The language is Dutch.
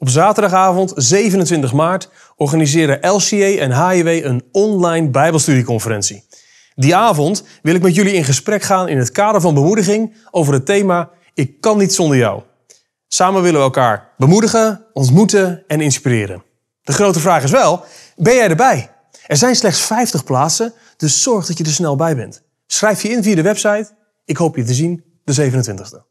Op zaterdagavond 27 maart organiseren LCA en HIW een online Bijbelstudieconferentie. Die avond wil ik met jullie in gesprek gaan in het kader van bemoediging over het thema Ik kan niet zonder jou. Samen willen we elkaar bemoedigen, ontmoeten en inspireren. De grote vraag is wel, ben jij erbij? Er zijn slechts 50 plaatsen, dus zorg dat je er snel bij bent. Schrijf je in via de website. Ik hoop je te zien de 27e.